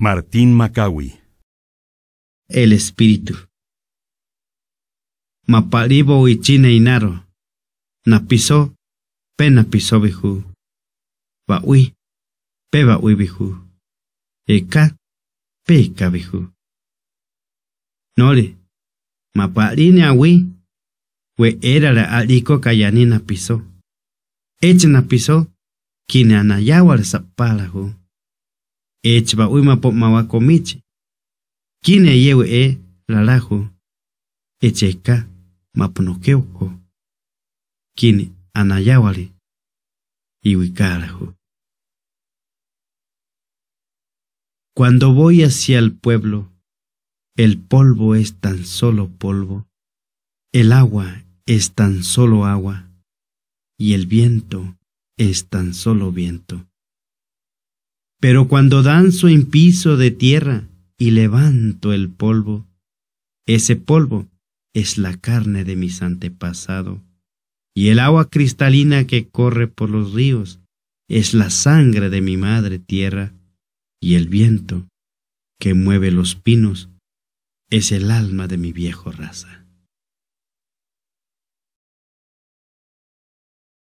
Martín Macawi El espíritu Maparibo ichine inaro Napiso Pena piso beju, Baui baui biju Eka Peka biju Nore Maparine awi We era la arico cayani napiso Eche napiso Kine anayawar sapala e uima po mawa comiche. Kine yewe e lalajo, e mapunokeuko. Kine Cuando voy hacia el pueblo, el polvo es tan solo polvo, el agua es tan solo agua, y el viento es tan solo viento. Pero cuando danzo en piso de tierra y levanto el polvo, ese polvo es la carne de mis antepasados, y el agua cristalina que corre por los ríos es la sangre de mi madre tierra, y el viento que mueve los pinos es el alma de mi viejo raza.